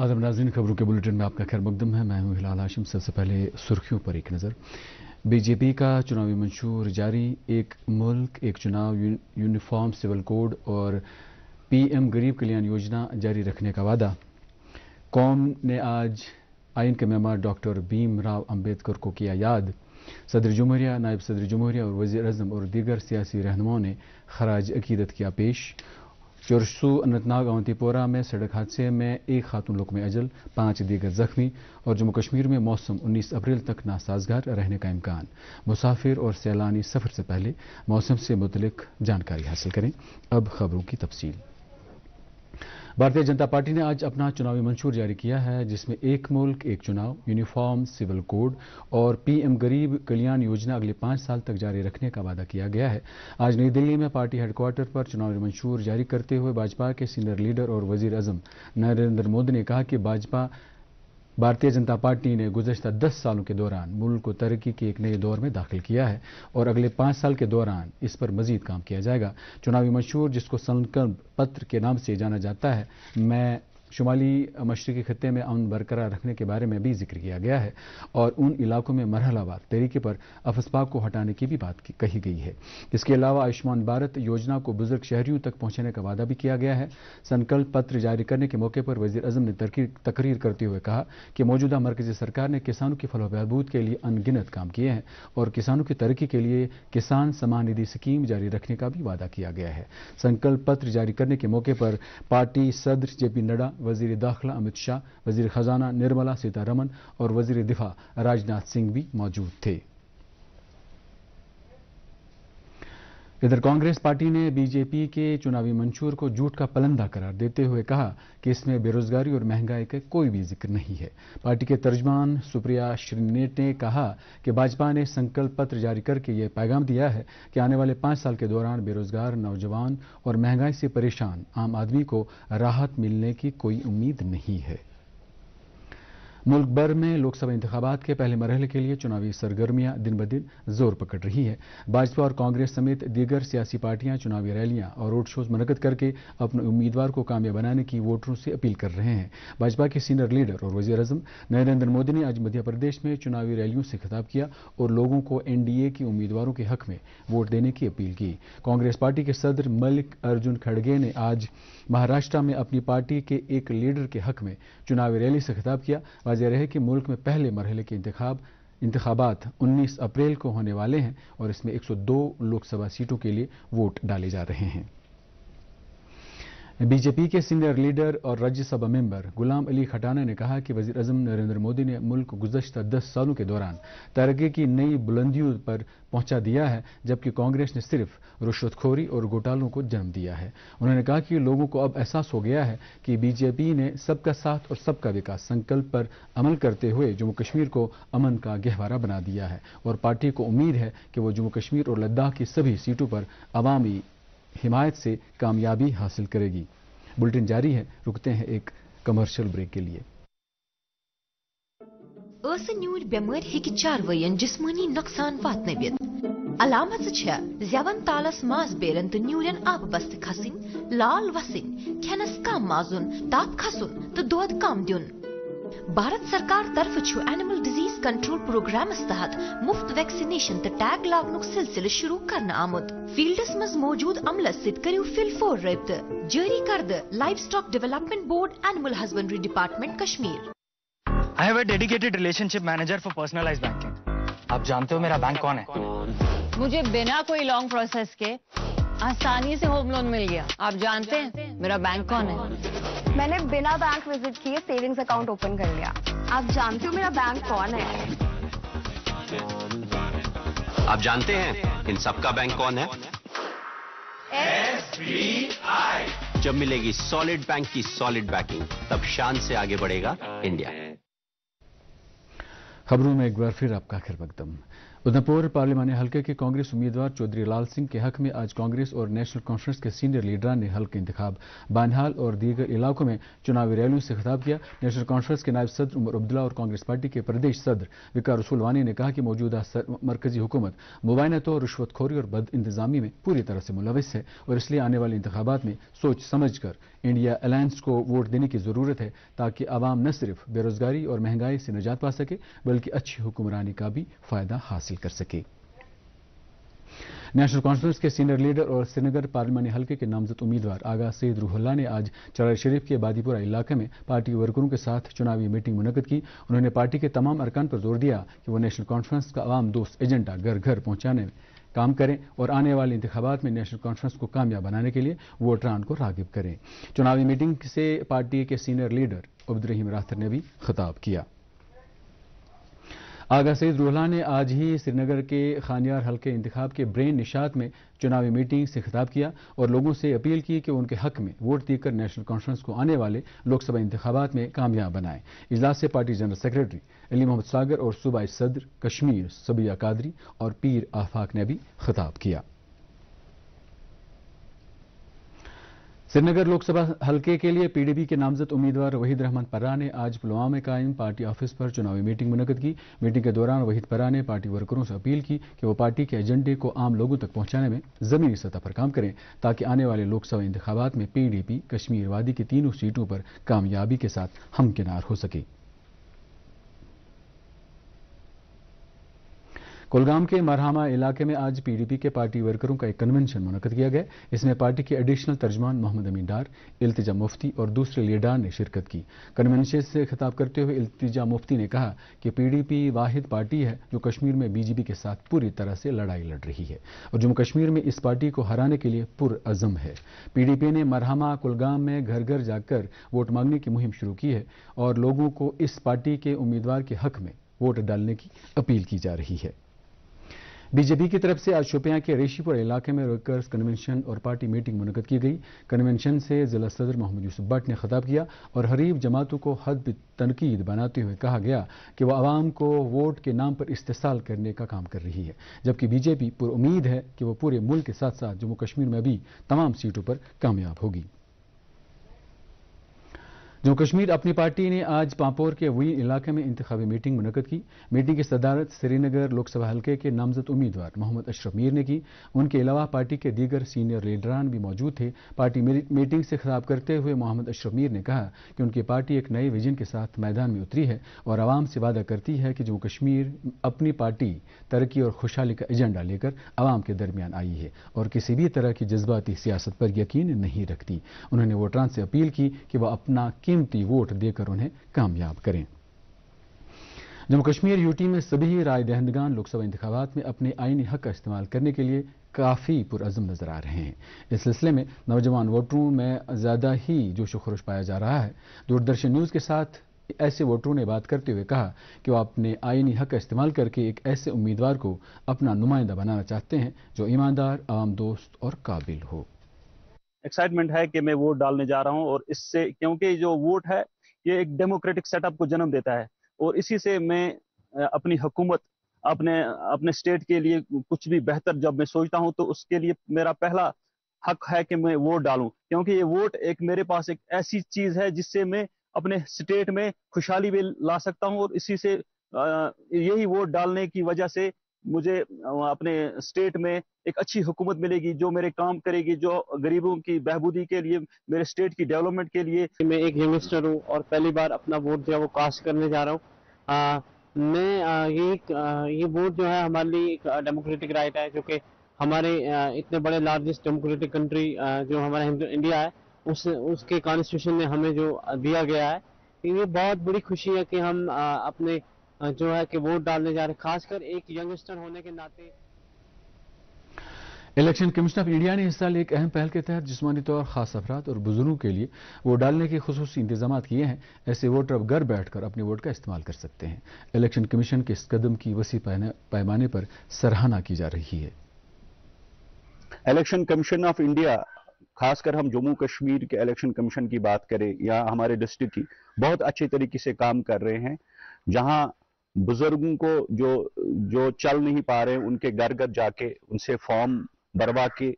आदम नाजीन खबरों के बुलेटिन में आपका खैर मकदम है मैं हूं हिलाल हाशिम सबसे पहले सुर्खियों पर एक नज़र बीजेपी का चुनावी मंशूर जारी एक मुल्क एक चुनाव यूनिफॉर्म सिविल कोड और पीएम गरीब कल्याण योजना जारी रखने का वादा कौम ने आज आइन के मेहमान डॉक्टर भीम राव अम्बेडकर को किया याद सदर जमहरिया नायब सदर जमहरिया और वजी अजम और दीगर सियासी रहनुमाओं ने खराज अकीदत किया पेश चुरसू अनंतनाग अवंतीपोरा में सड़क हादसे में एक खातून लोक में अजल पांच दीगर जख्मी और जम्मू कश्मीर में मौसम 19 अप्रैल तक नासाजगार रहने का इम्कान मुसाफिर और सैलानी सफर से पहले मौसम से मुतलिक जानकारी हासिल करें अब खबरों की तफसील भारतीय जनता पार्टी ने आज अपना चुनावी मंशूर जारी किया है जिसमें एक मुल्क एक चुनाव यूनिफॉर्म सिविल कोड और पीएम गरीब कल्याण योजना अगले पांच साल तक जारी रखने का वादा किया गया है आज नई दिल्ली में पार्टी हेडक्वार्टर पर चुनावी मंशूर जारी करते हुए भाजपा के सीनियर लीडर और वजीर अजम नरेंद्र मोदी ने कहा कि भाजपा भारतीय जनता पार्टी ने गुजशत दस सालों के दौरान मुल्क को तरक्की के एक नए दौर में दाखिल किया है और अगले पाँच साल के दौरान इस पर मजीद काम किया जाएगा चुनावी मशहूर जिसको संकल्प पत्र के नाम से जाना जाता है मैं शुमाली मशरक़ी खत्े में अमन बरकरार रखने के बारे में भी जिक्र किया गया है और उन इलाकों में मरहलावार तरीके पर अफसपाक को हटाने की भी बात की, कही गई है इसके अलावा आयुष्मान भारत योजना को बुजुर्ग शहरियों तक पहुंचाने का वादा भी किया गया है संकल्प पत्र जारी करने के मौके पर वजीर अजम ने तकरीर करते हुए कहा कि मौजूदा मरकजी सरकार ने किसानों की फलो बहबूद के लिए अनगिनत काम किए हैं और किसानों की तरक्की के लिए किसान समान निधि स्कीम जारी रखने का भी वादा किया गया है संकल्प पत्र जारी करने के मौके पर पार्टी सदर जेपी नड्डा वजीर दाखिला अमित शाह वजीर खजाना निर्मला सीतारमन और वजीर दिफा राजनाथ सिंह भी मौजूद थे इधर कांग्रेस पार्टी ने बीजेपी के चुनावी मंशूर को झूठ का पलंदा करार देते हुए कहा कि इसमें बेरोजगारी और महंगाई का कोई भी जिक्र नहीं है पार्टी के तर्जमान सुप्रिया श्रीनेट ने कहा कि भाजपा ने संकल्प पत्र जारी करके ये पैगाम दिया है कि आने वाले पांच साल के दौरान बेरोजगार नौजवान और महंगाई से परेशान आम आदमी को राहत मिलने की कोई उम्मीद नहीं है मुल्क भर में लोकसभा इंतबात के पहले मरहल के लिए चुनावी सरगर्मियां दिन ब दिन जोर पकड़ रही है भाजपा और कांग्रेस समेत दीगर सियासी पार्टियां चुनावी रैलियां और रोड शोज मनकद करके अपने उम्मीदवार को कामयाब बनाने की वोटरों से अपील कर रहे हैं भाजपा के सीनियर लीडर और वजीर अजम नरेंद्र मोदी ने आज मध्य प्रदेश में चुनावी रैलियों से खिताब किया और लोगों को एनडीए के उम्मीदवारों के हक में वोट देने की अपील की कांग्रेस पार्टी के सदर मलिक अर्जुन खड़गे ने आज महाराष्ट्र में अपनी पार्टी के एक लीडर के हक में चुनावी रैली से खिताब किया वाजह रहे कि मुल्क में पहले मरहले के इंतब इंतबात 19 अप्रैल को होने वाले हैं और इसमें 102 लोकसभा सीटों के लिए वोट डाले जा रहे हैं बीजेपी के सीनियर लीडर और राज्यसभा मेंबर गुलाम अली खटाना ने कहा कि वजीर अजम नरेंद्र मोदी ने मुल्क गुजशत दस सालों के दौरान तरक्की की नई बुलंदियों पर पहुंचा दिया है जबकि कांग्रेस ने सिर्फ रिश्वतखोरी और घोटालों को जन्म दिया है उन्होंने कहा कि लोगों को अब एहसास हो गया है कि बीजेपी ने सबका साथ और सबका विकास संकल्प पर अमल करते हुए जम्मू कश्मीर को अमन का गहवारा बना दिया है और पार्टी को उम्मीद है कि वो जम्मू कश्मीर और लद्दाख की सभी सीटों पर अवामी हिमायत से कामयाबी हासिल करेगी बुलेटिन जारी है रुकते हैं एक कमर्शियल ब्रेक के लिए ऐसी न्यूर बेमार चार चारवयन जिस्मानी नुकसान वात अलामत जवन तालस माज बेरन तो न्यूरन आब बस्त खसिन लाल वसिन खनस कम माजुन ताप खसुन तो दूध कम दिन भारत सरकार तरफ छु एनिमल डिजीज कंट्रोल प्रोग्राम तहत मुफ्त वैक्सीनेशन टैग लागन सिलसिले शुरू करना आमुद फील्डस मज मौजूद अमल सिद फिल फोर रबत जारी करद livestock development board animal husbandry department Kashmir I have a dedicated relationship manager for personalise banking आप जानते हो मेरा बैंक कौन है मुझे बिना कोई लॉन्ग प्रोसेस के आसानी से होम लोन मिल गया आप जानते हैं मेरा बैंक कौन है मैंने बिना बैंक विजिट किए सेविंग्स अकाउंट ओपन कर लिया आप जानते हो मेरा बैंक कौन है आप जानते हैं इन सबका बैंक कौन है एसबीआई जब मिलेगी सॉलिड बैंक की सॉलिड बैकिंग तब शान से आगे बढ़ेगा इंडिया खबरों में एक बार फिर आपका खैर मकदम उधमपुर पार्लियामानी हलके के कांग्रेस उम्मीदवार चौधरी लाल सिंह के हक में आज कांग्रेस और नेशनल कॉन्फ्रेंस के सीनियर लीडरान ने हल्के इंतखा बानहाल और दीगर इलाकों में चुनावी रैलियों से खिताब किया नेशनल कॉन्फ्रेंस के नायब सदर उमर अब्दुल्ला और कांग्रेस पार्टी के प्रदेश सदर विकार रसूल वानी ने कहा कि मौजूदा मरकजी हुकूमत मुबैना तौर रिश्वतखोरी और बद इंतजामी में पूरी तरह से मुलविस है और इसलिए आने वाले इंतबात में सोच समझ कर इंडिया अलायंस को वोट देने की जरूरत है ताकि आवाम न सिर्फ बेरोजगारी और महंगाई से निजात पा सके बल्कि अच्छी हुक्मरानी का भी फायदा हासिल हासिल कर सके नेशनल कॉन्फ्रेंस के सीनियर लीडर और श्रीनगर पार्लिमानी हल्के के नामजद उम्मीदवार आगा सैद रूहल्ला ने आज चरार शरीफ के बादीपुरा इलाके में पार्टी वर्करों के साथ चुनावी मीटिंग मुनद की उन्होंने पार्टी के तमाम अरकान पर जोर दिया कि वो नेशनल कॉन्फ्रेंस का आवाम दोस्त एजेंडा घर घर पहुंचाने में काम करें और आने वाले इंतबात में नेशनल कॉन्फ्रेंस को कामयाब बनाने के लिए वोटरान को रागिब करें चुनावी मीटिंग से पार्टी के सीनियर लीडर अब्दुलरहीम राथर ने भी खिताब किया आगा सईद रूहला ने आज ही श्रीनगर के खानियार हल्के इंतखाब के ब्रेन निशात में चुनावी मीटिंग से खिताब किया और लोगों से अपील की कि उनके हक में वोट देकर नेशनल कॉन्फ्रेंस को आने वाले लोकसभा इंतबात में कामयाब बनाएं इजलास से party general secretary Ali Mohammad Sagar और सूबाई सदर कश्मीर सबिया कादरी और पीर आफाक ने भी खिताब किया श्रीनगर लोकसभा हलके के लिए पीडीपी के नामजद उम्मीदवार वहीद रहमान परा ने आज पुलवामा में कायम पार्टी ऑफिस पर चुनावी मीटिंग मुनकद की मीटिंग के दौरान वहीद परा ने पार्टी वर्करों से अपील की कि वो पार्टी के एजेंडे को आम लोगों तक पहुंचाने में जमीनी सतह पर काम करें ताकि आने वाले लोकसभा इंतबात में पीडीपी कश्मीरवादी की तीनों सीटों पर कामयाबी के साथ हमकिनार हो सके कुलगाम के मरहामा इलाके में आज पीडीपी के पार्टी वर्करों का एक कन्वेंशन मुनद किया गया इसमें पार्टी के एडिशनल तर्जमान मोहम्मद अमीन डार इल्तिजा मुफ्ती और दूसरे लीडर ने शिरकत की कन्वेंशन से खिताब करते हुए इल्तिजा मुफ्ती ने कहा कि पीडीपी वाहिद पार्टी है जो कश्मीर में बीजेपी के साथ पूरी तरह से लड़ाई लड़ रही है और जम्मू कश्मीर में इस पार्टी को हराने के लिए पुरअज़म है पीडीपी ने मरहमा कुलगाम में घर घर जाकर वोट मांगने की मुहिम शुरू की है और लोगों को इस पार्टी के उम्मीदवार के हक में वोट डालने की अपील की जा रही है बीजेपी की तरफ से आज शोपियां के ऋषिपुर इलाके में वर्कर्स कन्वेंशन और पार्टी मीटिंग मुनद की गई कन्वेंशन से जिला सदर मोहम्मद यूसुफ भट्ट ने खिताब किया और हरीफ जमातों को हद तनकीद बनाते हुए कहा गया कि वह आवाम को वोट के नाम पर इस्तेसाल करने का काम कर रही है जबकि बीजेपी पुरुद है कि वह पूरे मुल्क के साथ साथ जम्मू कश्मीर में भी तमाम सीटों पर कामयाब होगी जम्मू कश्मीर अपनी पार्टी ने आज पापोर के वही इलाके में इंतबी मीटिंग मुनद की मीटिंग की सदारत श्रीनगर लोकसभा हल्के के नामजद उम्मीदवार मोहम्मद अशरफ मीर ने की उनके अलावा पार्टी के दीगर सीनियर लीडरान भी मौजूद थे पार्टी मीटिंग से खिताब करते हुए मोहम्मद अशरफ मीर ने कहा कि उनकी पार्टी एक नए विजन के साथ मैदान में उतरी है और आवाम से वादा करती है कि जम्मू कश्मीर अपनी पार्टी तरक्की और खुशहाली का एजेंडा लेकर आवाम के दरमियान आई है और किसी भी तरह की जज्बाती सियासत पर यकीन नहीं रखती उन्होंने वोटरान से अपील की कि वह अपना कीमती वोट देकर उन्हें कामयाब करें जम्मू कश्मीर यूटी में सभी राय दहंदगान लोकसभा इंतबात में अपने आइनी हक का इस्तेमाल करने के लिए काफ़ी पुरज़म नज़र आ रहे हैं इस सिलसिले में नौजवान वोटरों में ज़्यादा ही जोश खरोश पाया जा रहा है दूरदर्शन न्यूज़ के साथ ऐसे वोटरों ने बात करते हुए कहा कि वह अपने आइनी हक का इस्तेमाल करके एक ऐसे उम्मीदवार को अपना नुमाइंदा बनाना चाहते हैं जो ईमानदार आम दोस्त और काबिल हो एक्साइटमेंट है कि मैं वोट डालने जा रहा हूँ और इससे क्योंकि जो वोट है ये एक डेमोक्रेटिक सेटअप को जन्म देता है और इसी से मैं अपनी हुकूमत अपने अपने स्टेट के लिए कुछ भी बेहतर जब मैं सोचता हूँ तो उसके लिए मेरा पहला हक है कि मैं वोट डालूं क्योंकि ये वोट एक मेरे पास एक ऐसी चीज है जिससे मैं अपने स्टेट में खुशहाली भी ला सकता हूँ और इसी से यही वोट डालने की वजह से मुझे अपने स्टेट में एक अच्छी हुकूमत मिलेगी जो मेरे काम करेगी जो गरीबों की बहबूदी के लिए मेरे स्टेट की डेवलपमेंट के लिए मैं एक यंगस्टर हूँ और पहली बार अपना वोट जो है वो कास्ट करने जा रहा हूँ मैं आ, ये आ, ये वोट जो है हमारे लिए एक डेमोक्रेटिक राइट है जो कि हमारे आ, इतने बड़े लार्जेस्ट डेमोक्रेटिक कंट्री जो हमारा इंडिया है उस उसके कॉन्स्टिट्यूशन में हमें जो दिया गया है ये बहुत बड़ी खुशी है कि हम अपने जो है कि वोट डालने जा रहे हैं खासकर एक यंगस्टर होने के नाते इलेक्शन कमिश्नर ऑफ इंडिया ने इस साल एक अहम पहल के तहत जिसमानी तौर खास अफराद और बुजुर्गों के लिए वोट डालने के खसूस इंतजाम किए हैं ऐसे वोटर अब घर बैठकर अपने वोट का इस्तेमाल कर सकते हैं इलेक्शन कमीशन के इस कदम की वसी पैमाने पर सराहना की जा रही है इलेक्शन कमीशन ऑफ इंडिया खासकर हम जम्मू कश्मीर के इलेक्शन कमीशन की बात करें या हमारे डिस्ट्रिक्ट की बहुत अच्छे तरीके से काम कर रहे हैं जहां बुजुर्गों को जो जो चल नहीं पा रहे हैं उनके घर घर जाके उनसे फॉर्म भरवा के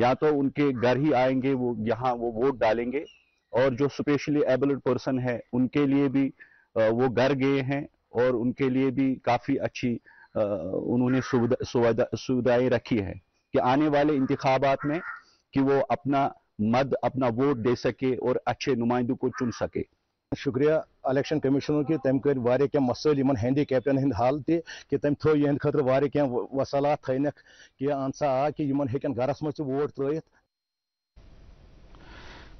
या तो उनके घर ही आएंगे वो यहाँ वो वोट डालेंगे और जो स्पेशली एबल्ड पर्सन है उनके लिए भी वो घर गए हैं और उनके लिए भी काफ़ी अच्छी उन्होंने सुविधा सुविधाएँ रखी हैं कि आने वाले इंतबात में कि वो अपना मद अपना वोट दे सके और अच्छे नुमाइंदों को चुन सके शुक्रिया इलेक्शन कमीशन कि तम कर कह मसल इन हंदी कैपन हंद हाल ते कि तम थो इन खुद कह वसला थनक कि आंसा आ कि इन हेकन गरस मे वोट त्रित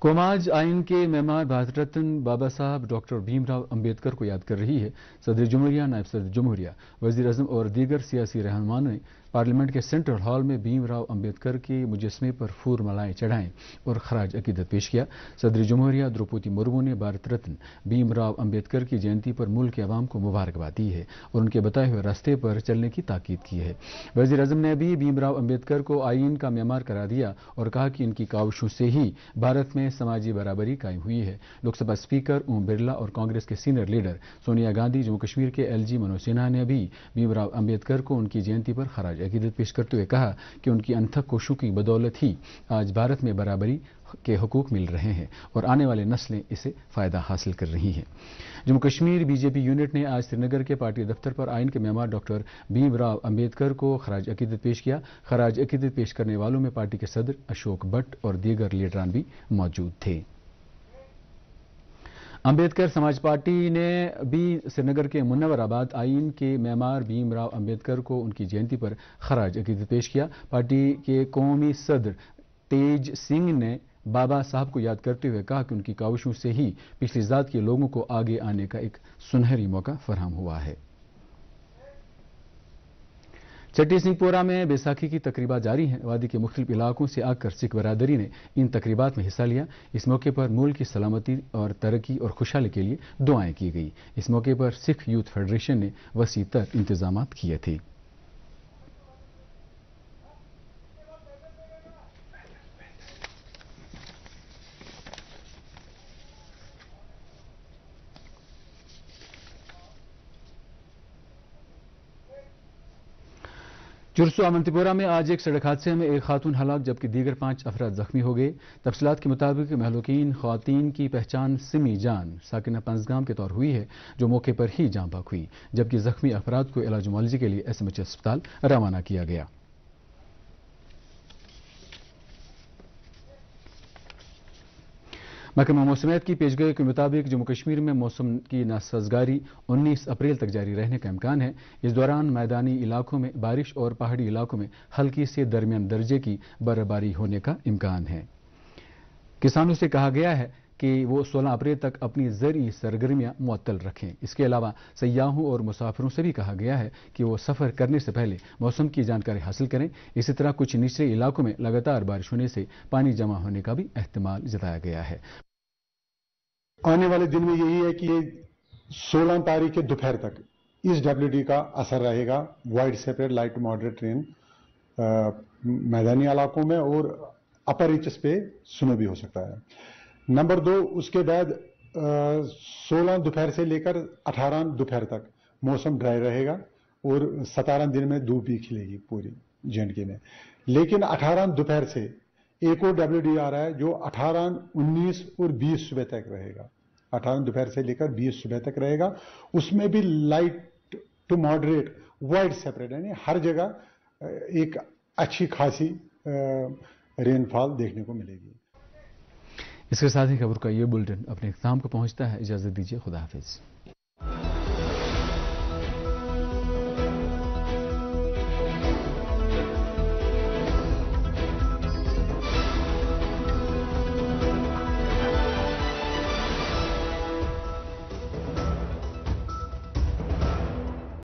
कौम आज के मेहमान भारत रत्न बाबा साहब डॉक्टर भीमराव अंबेडकर को याद कर रही है सदर जमहूरिया नायब सदर जमहूरिया वजीर अजम और दीगर सियासी रहनमान ने पार्लियामेंट के सेंट्रल हॉल में भीमराव अंबेडकर के मुजस्मे पर फूर मलाएं चढ़ाएं और खराज अकीदत पेश किया सदर जमहूरिया द्रौपदी मुर्मू ने भारत रत्न भीमराव अंबेडकर की जयंती पर मुल्क के अवाम को मुबारकबाद दी है और उनके बताए हुए रास्ते पर चलने की ताकीद की है वजीर अजम ने भी भीमराव अम्बेडकर को आइन का म्यांमार करा दिया और कहा कि इनकी काविशों से ही भारत में समाजी बराबरी कायम हुई है लोकसभा स्पीकर ओम बिरला और कांग्रेस के सीनियर लीडर सोनिया गांधी जम्मू कश्मीर के एल जी मनोज सिन्हा ने भी भीमराव अम्बेडकर को उनकी जयंती पर खराज अकीदत पेश करते हुए कहा कि उनकी अनथक कोशों की बदौलत ही आज भारत में बराबरी के हकूक मिल रहे हैं और आने वाले नस्लें इसे फ़ायदा हासिल कर रही हैं जम्मू कश्मीर बीजेपी यूनिट ने आज श्रीनगर के पार्टी दफ्तर पर आयन के मेहमान डॉक्टर भीमराव अंबेडकर को खराज अकीदत पेश किया खराज अकीदत पेश करने वालों में पार्टी के सदर अशोक भट्ट और दीगर लीडरान भी मौजूद थे अंबेडकर समाज पार्टी ने भी श्रीनगर के मुनवर आबाद आइन के मैमार भीमराव अंबेडकर को उनकी जयंती पर खराज अकीद पेश किया पार्टी के कौमी सदर तेज सिंह ने बाबा साहब को याद करते हुए कहा कि उनकी काविशों से ही पिछली ज़ात के लोगों को आगे आने का एक सुनहरी मौका फराहम हुआ है चट्टी सिंहपुरा में बैसाखी की तकरीबा जारी हैं वादी के मुख्तलिफ इलाकों से आकर सिख बरदरी ने इन तकरीबात में हिस्सा लिया इस मौके पर मुल्क की सलामती और तरक्की और खुशहाली के लिए दुआएं की गई इस मौके पर सिख यूथ फेडरेशन ने वसी तर इंतजाम किए थे चुरसू अमनतीपुरा में आज एक सड़क हादसे में एक खातून हलाक जबकि दीगर पांच अफराद जख्मी हो गए तफसलात के मुताबिक महलुकीन खातन की पहचान सिमी जान साकिना पंजगाम के तौर हुई है जो मौके पर ही जांबाक हुई जबकि जख्मी अफराद को इलाज मालजी के लिए एस एम एच अस्पताल रवाना किया गया महकमा मौसमियात की पेशगोई के मुताबिक जम्मू कश्मीर में मौसम की नासजगारी 19 अप्रैल तक जारी रहने का इम्कान है इस दौरान मैदानी इलाकों में बारिश और पहाड़ी इलाकों में हल्की से दरमियान दर्जे की बर्फबारी होने का इम्कान है किसानों से कहा गया है कि वो सोलह अप्रैल तक अपनी जरिए सरगर्मियां मअतल रखें इसके अलावा सयाहों और मुसाफिरों से भी कहा गया है कि वो सफ़र करने से पहले मौसम की जानकारी हासिल करें इसी तरह कुछ निचले इलाकों में लगातार बारिश होने से पानी जमा होने का भी अहतमाल जताया गया है आने वाले दिन में यही है कि ये सोलह तारीख के दोपहर तक इस डब्ल्यू का असर रहेगा wide separate light moderate rain मैदानी इलाकों में और अपर रिचस पे स्नो भी हो सकता है नंबर दो उसके बाद सोलह दोपहर से लेकर अठारह दोपहर तक मौसम ड्राई रहेगा और सतारह दिन में धूप भी खिलेगी पूरी जे में लेकिन अठारह दोपहर से एक और डब्ल्यू डी आ रहा है जो अठारह उन्नीस और बीस सुबह तक रहेगा अठारह दोपहर से लेकर बीस सुबह तक रहेगा उसमें भी light to moderate wide separate यानी हर जगह एक अच्छी खासी रेनफॉल देखने को मिलेगी इसके साथ ही खबर का ये बुलेटिन अपने एग्जाम को पहुंचता है इजाज़त दीजिए खुदा हाफिज़